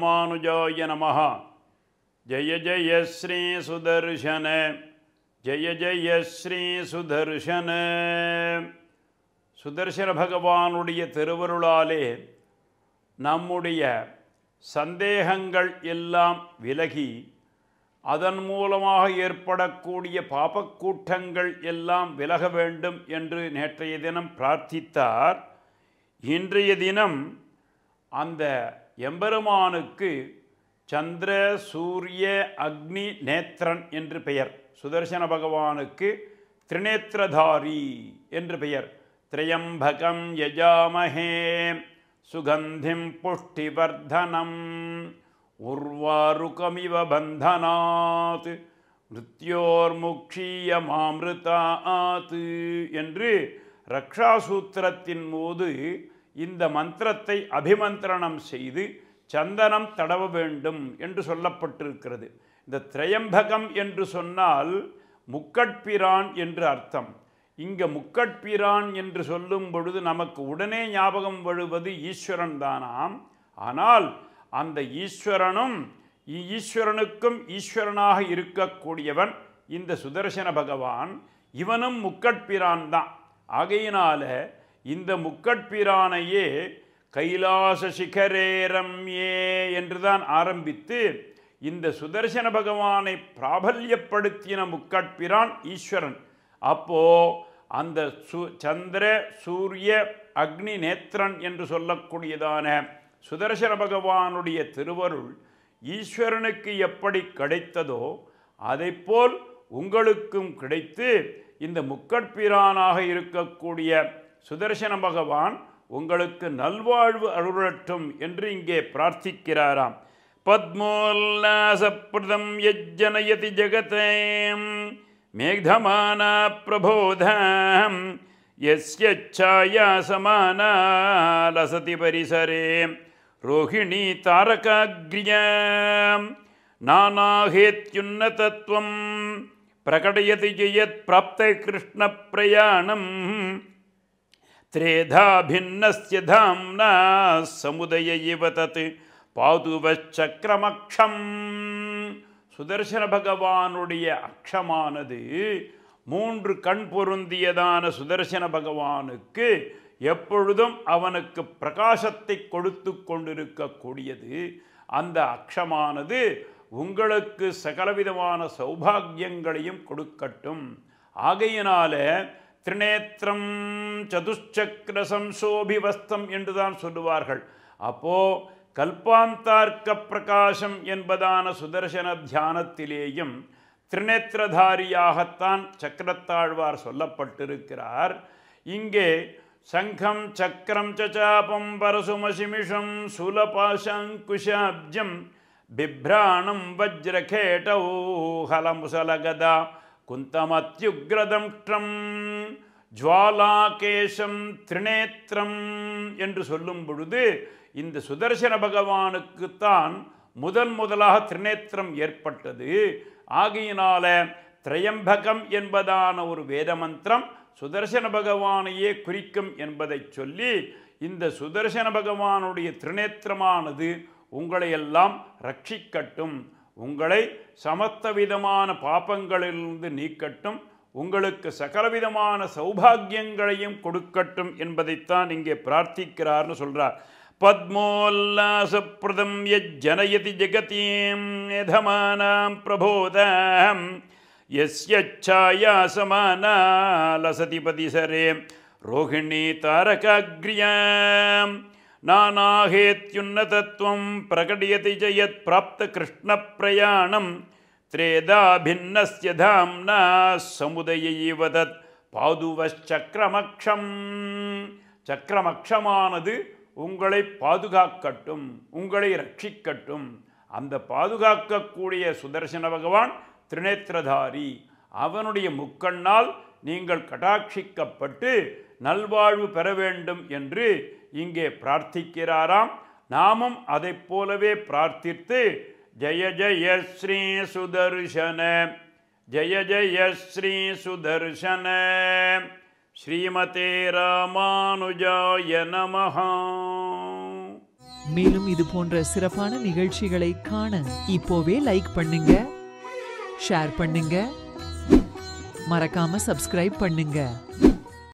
ராமானுஜாய நம ஜெய ஜெய ஸ்ரீ சுதர்ஷன ஜெய ஜெய ஸ்ரீ சுதர்ஷன சுதர்ஷன பகவானுடைய திருவருளாலே நம்முடைய சந்தேகங்கள் எல்லாம் விலகி அதன் மூலமாக ஏற்படக்கூடிய பாபக்கூட்டங்கள் எல்லாம் விலக வேண்டும் என்று நேற்றைய தினம் பிரார்த்தித்தார் இன்றைய தினம் அந்த எம்பெருமானுக்கு சந்திர சூரிய அக்னி நேத்திரன் என்று பெயர் சுதர்சன பகவானுக்கு திரிநேத்திரதாரி என்று பெயர் திரையம்பகம் யஜாமகே சுகந்திம் புஷ்டிவர்தனம் உர்வாருகமிவ பந்தனாத் மாமிருதாத் என்று ரக்ஷாசூத்திரத்தின் போது இந்த மந்திரத்தை அபிமந்திரணம் செய்து சந்தனம் தடவ வேண்டும் என்று சொல்லப்பட்டிருக்கிறது இந்த திரையம்பகம் என்று சொன்னால் முக்கட்பிரான் என்று அர்த்தம் இங்கே முக்கட்பிரான் என்று சொல்லும் பொழுது நமக்கு உடனே ஞாபகம் வருவது ஈஸ்வரன் தானாம் ஆனால் அந்த ஈஸ்வரனும் ஈஸ்வரனுக்கும் ஈஸ்வரனாக இருக்கக்கூடியவன் இந்த சுதர்சன பகவான் இவனும் முக்கட்பிரான் தான் ஆகையினால இந்த முக்கட்பிரானையே கைலாச சிகரேரம் ஏ என்றுதான் ஆரம்பித்து இந்த சுதர்சன பகவானை பிராபல்யப்படுத்தின முக்கட்பிரான் ஈஸ்வரன் அப்போ அந்த சு சந்திர சூரிய அக்னி நேத்திரன் என்று சொல்லக்கூடியதான சுதர்சன பகவானுடைய திருவருள் ஈஸ்வரனுக்கு எப்படி கிடைத்ததோ அதைப்போல் உங்களுக்கும் கிடைத்து இந்த முக்கட்பிரானாக இருக்கக்கூடிய சுதர்சன பகவான் உங்களுக்கு நல்வாழ்வு அருளட்டும் என்று இங்கே பிரார்த்திக்கிறாராம் பத்மோல்லாசப்பிரதம் யஜ்ஜனயதி ஜெகதேம் மேகமானா பிரபோதம் எஸ்ய சமானா லசதி பரிசரே ரோஹிணி தாரகாகிரியாம் நானாகேத்யுன்னதத்துவம் பிரகடயதி ஜெயத் பிராப்த கிருஷ்ண பிரயாணம் திரேதா भिन्नस्य धाम्ना இவ इव तत् சுதர்சன பகவானுடைய அக்ஷமானது மூன்று கண் பொருந்தியதான சுதர்சன பகவானுக்கு எப்பொழுதும் அவனுக்கு பிரகாசத்தை கொடுத்து கொண்டிருக்கக்கூடியது அந்த அக்ஷமானது உங்களுக்கு சகலவிதமான சௌபாகியங்களையும் கொடுக்கட்டும் ஆகையினால திரிநேத்திரம் சதுஷ்சக்கர சம்சோபிவஸ்தம் என்றுதான் சொல்லுவார்கள் அப்போ கல்பாந்தார்க்க பிரகாசம் என்பதான சுதர்சன தியானத்திலேயும் திரிநேத்திரதாரியாகத்தான் சக்கரத்தாழ்வார் சொல்லப்பட்டிருக்கிறார் இங்கே சங்கம் சக்கரம் சாபம் பரசுமசிமிஷம் சுலபாசங்குஷாப்ஜம் பிப்ராணம் வஜ்ரகேட்டோ ஹலமுசலகதா குந்தமத்யுக்ரதம்ட்ரம் ஜுவாலாகேஷம் திரிநேத்திரம் என்று சொல்லும் பொழுது இந்த சுதர்சன பகவானுக்குத்தான் முதன் முதலாக திரிநேத்திரம் ஏற்பட்டது ஆகையினால திரையம்பகம் என்பதான ஒரு வேத மந்திரம் சுதர்சன பகவானையே குறிக்கும் என்பதை சொல்லி இந்த சுதர்சன பகவானுடைய திரிநேத்திரமானது உங்களையெல்லாம் ரட்சிக்கட்டும் உங்களை சமத்த விதமான பாப்பங்களிலிருந்து நீக்கட்டும் உங்களுக்கு சகலவிதமான சௌபாகியங்களையும் கொடுக்கட்டும் என்பதைத்தான் இங்கே பிரார்த்திக்கிறார்னு சொல்கிறார் பத்மோல்லாசப்பிரதம் யஜ்ஜனயதி ஜெகதீம் எதமானாம் பிரபோதம் எஸ்யாயா சமானா சரே ரோஹிணி தாரகாக்ரியாம் नानाहेत्युन्नतत्वं प्रकटयति च यत् प्राप्तकृष्णप्रयाणं त्रेदाभिन्नस्य धाम्ना சமுதயைவ தத் பாதுவச்சக்கரமக்ஷம் சக்கரமக்ஷமானது உங்களை பாதுகாக்கட்டும் உங்களை ரட்சிக்கட்டும் அந்த பாதுகாக்கக்கூடிய சுதர்சன பகவான் திரிநேத்திரதாரி அவனுடைய முக்கண்ணால் நீங்கள் கட்டாட்சிக்கப்பட்டு நல்வாழ்வு பெற வேண்டும் என்று இங்கே பிரார்த்திக்கிறாராம் நாமும் அதை போலவே பிரார்த்தித்து ஜெய ஜய ஸ்ரீ சுதர்ஷன ஜெய ஜய ஸ்ரீ சுதர்ஷன ஸ்ரீமதே ராமானுஜாய நம மேலும் இது போன்ற சிறப்பான நிகழ்ச்சிகளை காண இப்போவே லைக் பண்ணுங்க ஷேர் பண்ணுங்க மறக்காம சப்ஸ்கிரைப் பண்ணுங்க